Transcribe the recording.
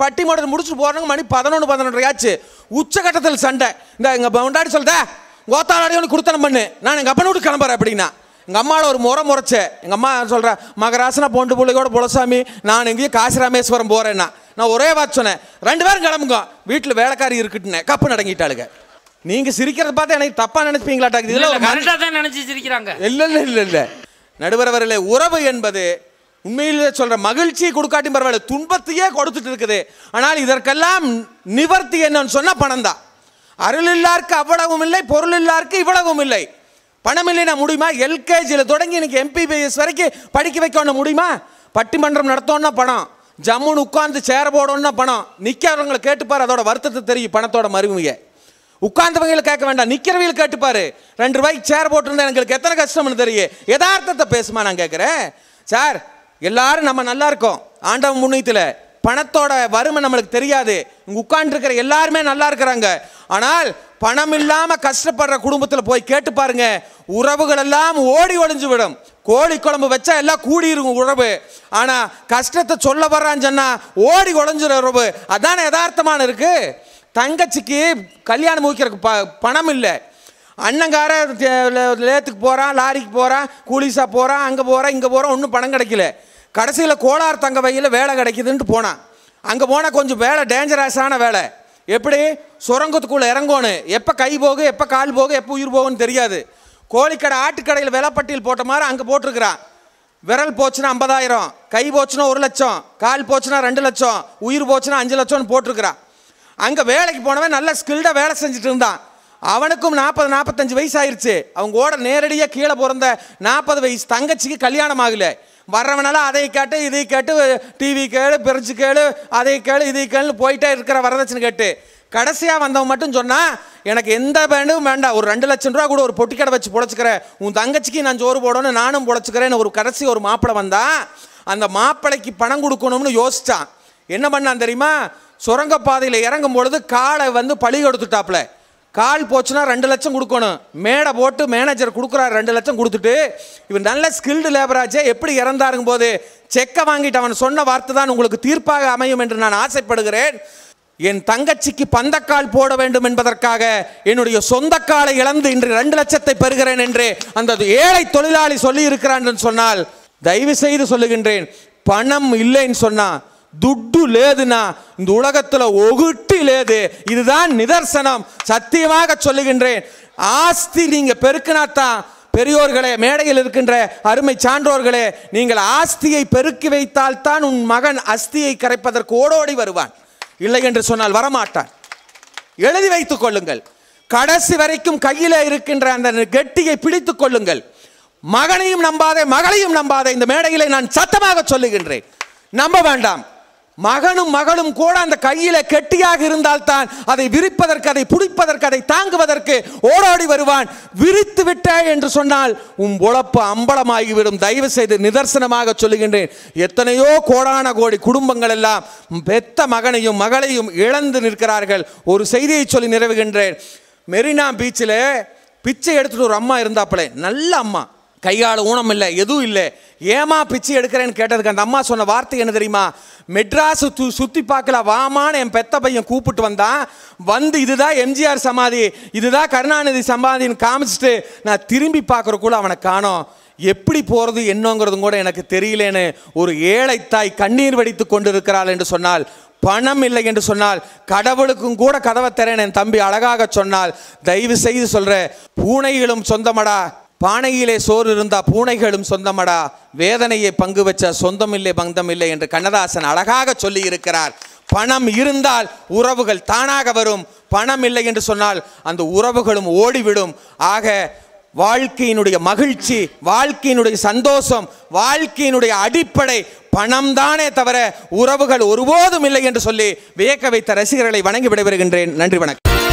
பட்டி பட்டிமன்றம் முடிச்சுட்டு போகிறாங்க மணி பதினொன்று பதினொன்று ஆச்சு உச்சகட்டத்தில் சண்டை இந்த எங்கள் பவுண்டாடி சொல்லிட்டா கோத்தாளாடி ஒன்று கொடுத்தனம் பண்ணு நான் எங்கள் அப்பனை விட்டு கிளம்புறேன் அப்படின்னா எங்கள் அம்மாவோட ஒரு முறை முறைச்சேன் எங்கள் அம்மா சொல்கிறேன் மகராசனா பொண்டு பிள்ளையோட புலசாமி நான் எங்கேயும் காசி ராமேஸ்வரம் போகிறேன்னா நான் ஒரே வார்த்தை சொன்னேன் ரெண்டு பேரும் கிளம்புங்க வீட்டில் வேலைக்காரி இருக்குன்னு கப்பு நடங்கிட்டாளுங்க நீங்கள் சிரிக்கிறத பார்த்து எனக்கு தப்பாக நினைப்பீங்களாட்டாக்குது இல்லை தான் நினச்சி சிரிக்கிறாங்க இல்லை இல்லை இல்லை இல்லை நடுவரவர்களே உறவு என்பது உண்மையிலே சொல்கிற மகிழ்ச்சியை கொடுக்காட்டி பரவாயில்ல துன்பத்தையே கொடுத்துட்டு இருக்குது ஆனால் இதற்கெல்லாம் நிவர்த்தி என்னன்னு சொன்னால் பணம் தான் அருள் இல்லாருக்கு அவ்வளவும் இல்லை பொருள் இல்லாருக்கு இவ்வளவும் இல்லை பணம் இல்லைனா முடியுமா எல்கேஜியில் தொடங்கி இன்னைக்கு எம்பிபிஎஸ் வரைக்கும் படிக்க வைக்கணும் முடியுமா பட்டிமன்றம் நடத்தோன்னா பணம் ஜம்முன்னு உட்காந்து சேர போடணும்னா பணம் நிற்கிறவங்களை கேட்டுப்பார் அதோட வருத்தத்தை தெரியும் பணத்தோட மருமைய உட்கார்ந்தவங்களை கேட்க வேண்டாம் நிற்கிறவங்களை கேட்டுப்பார் ரெண்டு ரூபாய்க்கு சேர் போட்டிருந்தா எங்களுக்கு எத்தனை கஷ்டம்னு தெரியும் யதார்த்தத்தை பேசுமா நான் கேட்குறேன் சார் எல்லாரும் நம்ம நல்லா இருக்கோம் ஆண்டவன் முன்னித்தில் பணத்தோட வறுமை நம்மளுக்கு தெரியாது இங்கே உட்காந்துருக்கிற எல்லாருமே நல்லா இருக்கிறாங்க ஆனால் பணம் இல்லாமல் கஷ்டப்படுற குடும்பத்தில் போய் கேட்டு பாருங்க உறவுகள் எல்லாம் ஓடி ஒழிஞ்சு விடும் கோழி குழம்பு வச்சா எல்லாம் கூடியிருக்கும் உறவு ஆனால் கஷ்டத்தை சொல்ல வர்றான்னு சொன்னால் ஓடி ஒளிஞ்சுற உறவு அதான யதார்த்தமான இருக்கு தங்கச்சிக்கு கல்யாணம் ஊக்கிறக்கு ப பணம் இல்லை அண்ணங்கார லேத்துக்கு போகிறான் லாரிக்கு போகிறான் கூலிஸாக போகிறான் அங்கே போகிறான் இங்கே போகிறான் ஒன்றும் பணம் கிடைக்கல கடைசியில் கோளார் தங்க வகையில் வேலை கிடைக்குதுன்ட்டு போனான் அங்கே போனால் கொஞ்சம் வேலை டேஞ்சரஸான வேலை எப்படி சுரங்கத்துக்குள்ளே இறங்கணும் எப்போ கை போக எப்போ கால் போக எப்போ உயிர் போகும்னு தெரியாது கோழிக்கடை ஆட்டுக்கடையில் விலைப்பட்டியல் போட்ட மாதிரி அங்கே போட்டிருக்கிறான் விரல் போச்சுன்னா ஐம்பதாயிரம் கை போச்சுன்னா ஒரு லட்சம் கால் போச்சுன்னா ரெண்டு லட்சம் உயிர் போச்சுன்னா அஞ்சு லட்சம்னு போட்டிருக்கிறான் அங்கே வேலைக்கு போனவன் நல்ல ஸ்கில்டாக வேலை செஞ்சுட்டு இருந்தான் அவனுக்கும் நாற்பது நாற்பத்தஞ்சு வயசு ஆயிடுச்சு அவங்க ஓட நேரடியாக கீழே பிறந்த நாற்பது வயசு தங்கச்சிக்கு கல்யாணம் ஆகலை வர்றவனால அதை கேட்டு இதை கேட்டு டிவி கேளு பிரிட்ஜு கேளு அதை கேளு இதை கேளுன்னு போயிட்டே இருக்கிற வரதட்சணை கேட்டு கடைசியாக வந்தவன் மட்டும் சொன்னால் எனக்கு எந்த பேண்டும் வேண்டாம் ஒரு ரெண்டு லட்சம் ரூபா கூட ஒரு பொட்டி கடை வச்சு பொழைச்சிக்கிறேன் உன் தங்கச்சிக்கு நான் சோறு போடணும்னு நானும் பொழைச்சிக்கிறேன்னு ஒரு கடைசி ஒரு மாப்பிளை வந்தால் அந்த மாப்பிளைக்கு பணம் கொடுக்கணும்னு யோசித்தான் என்ன பண்ணான் தெரியுமா சுரங்கப்பாதையில் இறங்கும் பொழுது காலை வந்து பழி கொடுத்துட்டாப்புல கால் போச்சுன்னா ரெண்டு லட்சம் கொடுக்கணும் மேடை போட்டு மேனேஜர் கொடுக்குறாரு ரெண்டு லட்சம் கொடுத்துட்டு இவர் நல்ல ஸ்கில்டு லேபராச்சே எப்படி இறந்தாருங்க போது செக்கை வாங்கிட்டு அவன் சொன்ன வார்த்தை தான் உங்களுக்கு தீர்ப்பாக அமையும் என்று நான் ஆசைப்படுகிறேன் என் தங்கச்சிக்கு பந்தக்கால் போட வேண்டும் என்பதற்காக என்னுடைய சொந்த காலை இழந்து இன்று ரெண்டு லட்சத்தை பெறுகிறேன் என்று அந்த ஏழை தொழிலாளி சொல்லி இருக்கிறான் சொன்னால் தயவு செய்து சொல்லுகின்றேன் பணம் இல்லைன்னு சொன்னால் துட்டு லேதுனா இந்த உலகத்தில் ஒகுட்டி லேது இதுதான் நிதர்சனம் சத்தியமாக சொல்லுகின்றேன் ஆஸ்தி நீங்கள் பெருக்கினாத்தான் பெரியோர்களே மேடையில் இருக்கின்ற அருமை சான்றோர்களே நீங்கள் ஆஸ்தியை பெருக்கி வைத்தால் தான் உன் மகன் அஸ்தியை கரைப்பதற்கு ஓடோடி வருவான் இல்லை என்று சொன்னால் வரமாட்டான் எழுதி வைத்துக் கொள்ளுங்கள் கடைசி வரைக்கும் கையில் இருக்கின்ற அந்த கெட்டியை பிடித்துக் கொள்ளுங்கள் மகனையும் நம்பாதே மகளையும் நம்பாதே இந்த மேடையிலே நான் சத்தமாக சொல்லுகின்றேன் நம்ப வேண்டாம் மகனும் மகளும் கூட அந்த கையில கெட்டியாக இருந்தால் தான் அதை விரிப்பதற்கு அதை பிடிப்பதற்கு அதை தாங்குவதற்கு ஓடோடி வருவான் விரித்து விட்ட என்று சொன்னால் உன் உழப்பு அம்பலமாகிவிடும் தயவு செய்து நிதர்சனமாக சொல்லுகின்றேன் எத்தனையோ கோடான கோடி குடும்பங்கள் எல்லாம் பெத்த மகனையும் மகளையும் இழந்து நிற்கிறார்கள் ஒரு செய்தியை சொல்லி நிறைவுகின்றேன் மெரினா பீச்சில் பிச்சை எடுத்துட்டு ஒரு அம்மா இருந்தாப்புல நல்ல அம்மா கையால் ஊனம் இல்லை எதுவும் இல்லை ஏமா பிச்சு எடுக்கிறேன்னு கேட்டதுக்கு அந்த அம்மா சொன்ன வார்த்தை என்ன தெரியுமா மெட்ராஸு சு சுற்றி பார்க்கல வாமான்னு என் பெத்த பையன் கூப்பிட்டு வந்தான் வந்து இதுதான் எம்ஜிஆர் சமாதி இதுதான் கருணாநிதி சமாதின்னு காமிச்சிட்டு நான் திரும்பி கூட அவனை காணோம் எப்படி போகிறது என்னங்கிறதும் கூட எனக்கு தெரியலேன்னு ஒரு ஏழை தாய் கண்ணீர் வடித்து கொண்டிருக்கிறாள் என்று சொன்னால் பணம் இல்லை என்று சொன்னால் கடவுளுக்கும் கூட கதவை தரேன் என் தம்பி அழகாக சொன்னால் தயவு செய்து சொல்கிற பூனைகளும் சொந்தமடா பானையிலே சோறு இருந்தா பூனைகளும் சொந்தமடா வேதனையை பங்கு வச்ச சொந்தமில்லை இல்லை என்று கண்ணதாசன் அழகாக சொல்லி இருக்கிறார் பணம் இருந்தால் உறவுகள் தானாக வரும் பணம் இல்லை என்று சொன்னால் அந்த உறவுகளும் ஓடிவிடும் ஆக வாழ்க்கையினுடைய மகிழ்ச்சி வாழ்க்கையினுடைய சந்தோஷம் வாழ்க்கையினுடைய அடிப்படை பணம் தானே தவிர உறவுகள் ஒருபோதும் இல்லை என்று சொல்லி வியக்க வைத்த ரசிகர்களை வணங்கி விடைபெறுகின்றேன் நன்றி வணக்கம்